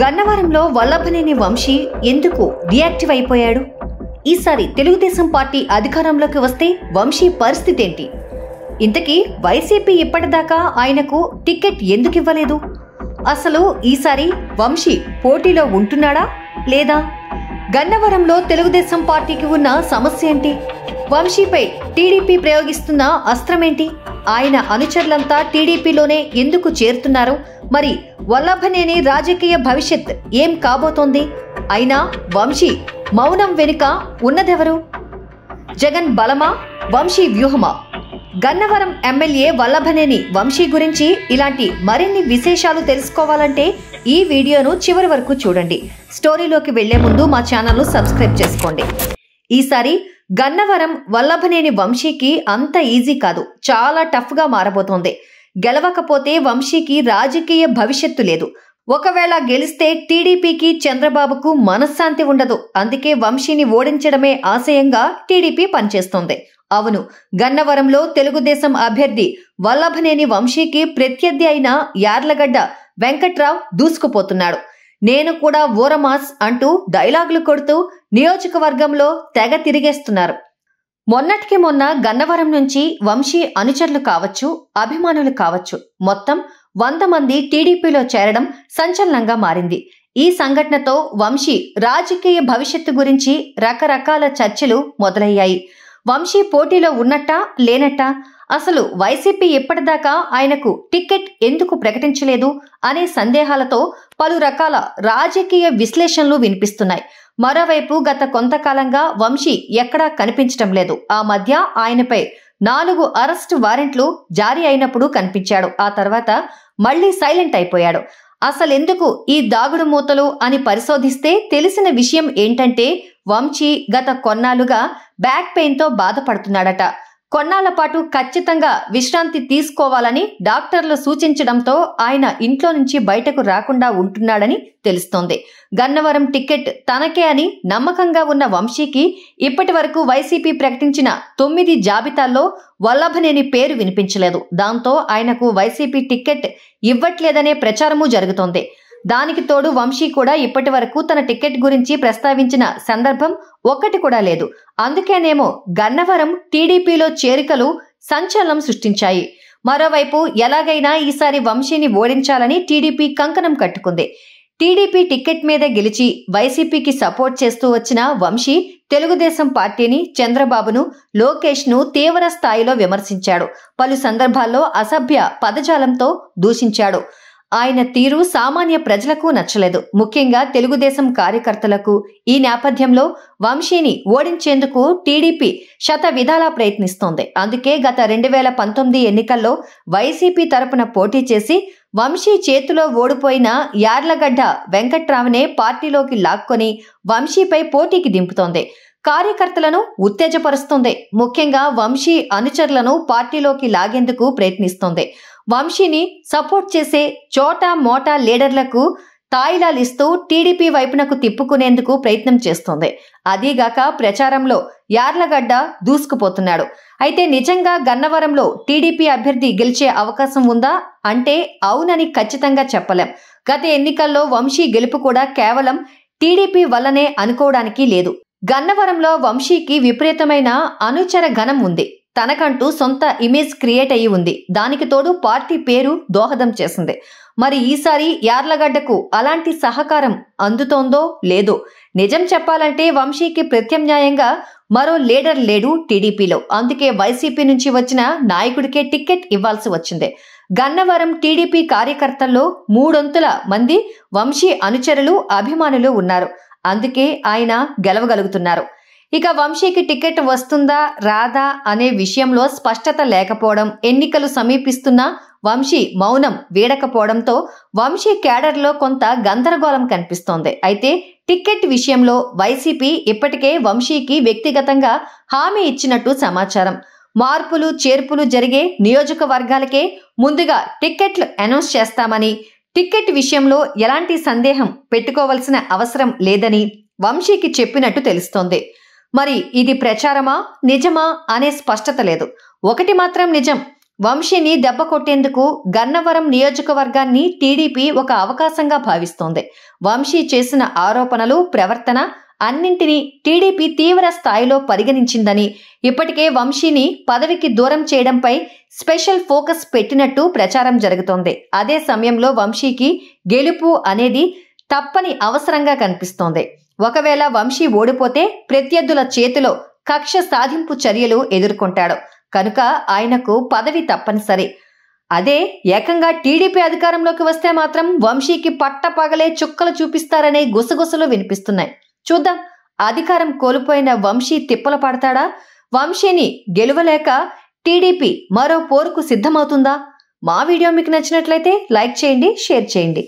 గన్నవరంలో వల్లభనేని వంశీ ఎందుకు రియాక్టివ్ అయిపోయాడు ఈసారి తెలుగుదేశం పార్టీ అధికారంలోకి వస్తే వంశీ పరిస్థితి ఏంటి ఇంతకీ వైసీపీ ఇప్పటిదాకా ఆయనకు టికెట్ ఎందుకు ఇవ్వలేదు అసలు ఈసారి వంశీ పోటీలో ఉంటున్నాడా లేదా గన్నవరంలో తెలుగుదేశం పార్టీకి ఉన్న సమస్య ఏంటి వంశీపై టీడీపీ ప్రయోగిస్తున్న అస్త్రమేంటి ఆయన అనుచరులంతా టీడీపీలోనే ఎందుకు చేరుతున్నారు మరి వల్లభనేని రాజకీయ భవిష్యత్ ఏం కాబోతోంది అయినా వంశీ మౌనం వెనుక ఉన్నదెవరు జగన్ బలమా వంశీ వ్యూహమా గన్నవరం ఎమ్మెల్యే వల్లభనేని వంశీ గురించి ఇలాంటి మరిన్ని విశేషాలు తెలుసుకోవాలంటే ఈ వీడియోను చివరి వరకు చూడండి స్టోరీలోకి వెళ్లే ముందు మా ఛానల్ను సబ్స్క్రైబ్ చేసుకోండి ఈసారి గన్నవరం వల్లభనేని వంశీకి అంత ఈజీ కాదు చాలా టఫ్గా మారబోతోంది గెలవకపోతే వంశీకి రాజకీయ భవిష్యత్తు లేదు ఒకవేళ గెలిస్తే టీడీపీకి చంద్రబాబుకు మనశ్శాంతి ఉండదు అందుకే వంశీని ఓడించడమే ఆశయంగా టీడీపీ పనిచేస్తోంది అవును గన్నవరంలో తెలుగుదేశం అభ్యర్థి వల్లభనేని వంశీకి ప్రత్యర్థి అయిన యార్లగడ్డ వెంకట్రావు దూసుకుపోతున్నాడు నేను కూడా ఊరమాస్ అంటూ డైలాగులు కొడుతూ నియోజకవర్గంలో తెగ తిరిగేస్తున్నారు మొన్నటికి మొన్న గన్నవరం నుంచి వంశీ అనుచరులు కావచ్చు అభిమానులు కావచ్చు మొత్తం వంద మంది టీడీపీలో చేరడం సంచలనంగా మారింది ఈ సంఘటనతో వంశీ రాజకీయ భవిష్యత్తు గురించి రకరకాల చర్చలు మొదలయ్యాయి వంశీ పోటీలో ఉన్నట్టా లేనట్టా అసలు వైసీపీ ఇప్పటిదాకా ఆయనకు టికెట్ ఎందుకు ప్రకటించలేదు అనే సందేహాలతో పలు రకాల రాజకీయ విశ్లేషణలు వినిపిస్తున్నాయి మరోవైపు గత కొంతకాలంగా వంశీ ఎక్కడా కనిపించటం లేదు ఆ మధ్య ఆయనపై నాలుగు అరెస్ట్ వారెంట్లు జారీ అయినప్పుడు కనిపించాడు ఆ తర్వాత మళ్లీ సైలెంట్ అయిపోయాడు అసలెందుకు ఈ దాగుడు మూతలు అని పరిశోధిస్తే తెలిసిన విషయం ఏంటంటే వంశీ గత కొన్నాళ్ళుగా బ్యాక్ పెయిన్తో బాధపడుతున్నాడట కొన్నాళ్ల పాటు ఖచ్చితంగా విశ్రాంతి తీసుకోవాలని డాక్టర్లు సూచించడంతో ఆయన ఇంట్లో నుంచి బయటకు రాకుండా ఉంటున్నాడని తెలుస్తోంది గన్నవరం టికెట్ తనకే అని నమ్మకంగా ఉన్న వంశీకి ఇప్పటి వరకు వైసీపీ ప్రకటించిన తొమ్మిది జాబితాల్లో వల్లభనేని పేరు వినిపించలేదు దాంతో ఆయనకు వైసీపీ టికెట్ ఇవ్వట్లేదనే ప్రచారము జరుగుతోంది దానికి తోడు వంశీ కూడా ఇప్పటి వరకు తన టికెట్ గురించి ప్రస్తావించిన సందర్భం ఒక్కటి కూడా లేదు అందుకేనేమో గన్నవరం టీడీపీలో చేరికలు సంచలనం సృష్టించాయి మరోవైపు ఎలాగైనా ఈసారి వంశీని ఓడించాలని టీడీపీ కంకణం కట్టుకుంది టీడీపీ టికెట్ మీద గెలిచి వైసీపీకి సపోర్ట్ చేస్తూ వచ్చిన వంశీ తెలుగుదేశం పార్టీని చంద్రబాబును లోకేష్ను తీవ్ర స్థాయిలో విమర్శించాడు పలు సందర్భాల్లో అసభ్య పదజాలంతో దూషించాడు ఆయన తీరు సామాన్య ప్రజలకు నచ్చలేదు ముఖ్యంగా తెలుగుదేశం కార్యకర్తలకు ఈ నేపథ్యంలో వంశీని ఓడించేందుకు టీడీపీ శత విధాలా ప్రయత్నిస్తోంది అందుకే గత రెండు వేల పంతొమ్మిది ఎన్నికల్లో వైసీపీ తరపున పోటీ చేసి వంశీ చేతిలో ఓడిపోయిన యార్లగడ్డ వెంకట్రావునే పార్టీలోకి లాక్కొని వంశీపై పోటీకి దింపుతోంది కార్యకర్తలను ఉత్తేజపరుస్తుంది ముఖ్యంగా వంశీ అనుచరులను పార్టీలోకి లాగేందుకు ప్రయత్నిస్తోంది వంశీని సపోర్ట్ చేసే చోటా మోటా లీడర్లకు తాయిలాలు ఇస్తూ టీడీపీ వైపునకు తిప్పుకునేందుకు ప్రయత్నం చేస్తోంది అదీగాక ప్రచారంలో యార్లగడ్డ దూసుకుపోతున్నాడు అయితే నిజంగా గన్నవరంలో టీడీపీ అభ్యర్థి గెలిచే అవకాశం ఉందా అంటే అవునని ఖచ్చితంగా చెప్పలేం గత ఎన్నికల్లో వంశీ గెలుపు కూడా కేవలం టీడీపీ వల్లనే అనుకోవడానికి లేదు గన్నవరంలో వంశీకి విపరీతమైన అనుచర ఘనం ఉంది తనకంటూ సొంత ఇమేజ్ క్రియేట్ అయ్యి ఉంది దానికి తోడు పార్టీ పేరు దోహదం చేసింది మరి ఈసారి యార్లగడ్డకు అలాంటి సహకారం అందుతోందో లేదో నిజం చెప్పాలంటే వంశీకి ప్రత్యామ్నాయంగా మరో లీడర్ లేడు టీడీపీలో అందుకే వైసీపీ నుంచి వచ్చిన నాయకుడికే టికెట్ ఇవ్వాల్సి వచ్చింది గన్నవరం టీడీపీ కార్యకర్తల్లో మూడొంతుల మంది వంశీ అనుచరులు అభిమానులు ఉన్నారు అందుకే ఆయన గెలవగలుగుతున్నారు ఇక వంశీకి టికెట్ వస్తుందా రాదా అనే విషయంలో స్పష్టత లేకపోవడం ఎన్నికలు సమీపిస్తున్నా వంశీ మౌనం వీడకపోవడంతో వంశీ క్యాడర్లో కొంత గందరగోళం కనిపిస్తోంది అయితే టిక్కెట్ విషయంలో వైసీపీ ఇప్పటికే వంశీకి వ్యక్తిగతంగా హామీ ఇచ్చినట్టు సమాచారం మార్పులు చేర్పులు జరిగే నియోజకవర్గాలకే ముందుగా టిక్కెట్లు అనౌన్స్ చేస్తామని టిక్కెట్ విషయంలో ఎలాంటి సందేహం పెట్టుకోవాల్సిన అవసరం లేదని వంశీకి చెప్పినట్టు తెలుస్తోంది మరి ఇది ప్రచారమా నిజమా అనే స్పష్టత లేదు ఒకటి మాత్రం నిజం వంశీని దెబ్బ కొట్టేందుకు గన్నవరం నియోజకవర్గాన్ని టీడీపీ ఒక అవకాశంగా భావిస్తోంది వంశీ చేసిన ఆరోపణలు ప్రవర్తన అన్నింటినీ టీడీపీ తీవ్ర స్థాయిలో పరిగణించిందని ఇప్పటికే వంశీని పదవికి దూరం చేయడంపై స్పెషల్ ఫోకస్ పెట్టినట్టు ప్రచారం జరుగుతోంది అదే సమయంలో వంశీకి గెలుపు అనేది తప్పని అవసరంగా కనిపిస్తోంది ఒకవేళ వంశీ ఓడిపోతే ప్రత్యర్థుల చేతిలో కక్ష సాధింపు చర్యలు ఎదుర్కొంటాడు కనుక ఆయనకు పదవి తప్పనిసరి అదే ఏకంగా టీడీపీ అధికారంలోకి వస్తే మాత్రం వంశీకి పట్ట పగలే చుక్కలు చూపిస్తారనే గుసగుసలు వినిపిస్తున్నాయి చూద్దాం అధికారం కోల్పోయిన వంశీ తిప్పలు పడతాడా వంశీని గెలువలేక టీడీపీ మరో పోరుకు సిద్ధమవుతుందా మా వీడియో మీకు నచ్చినట్లయితే లైక్ చేయండి షేర్ చేయండి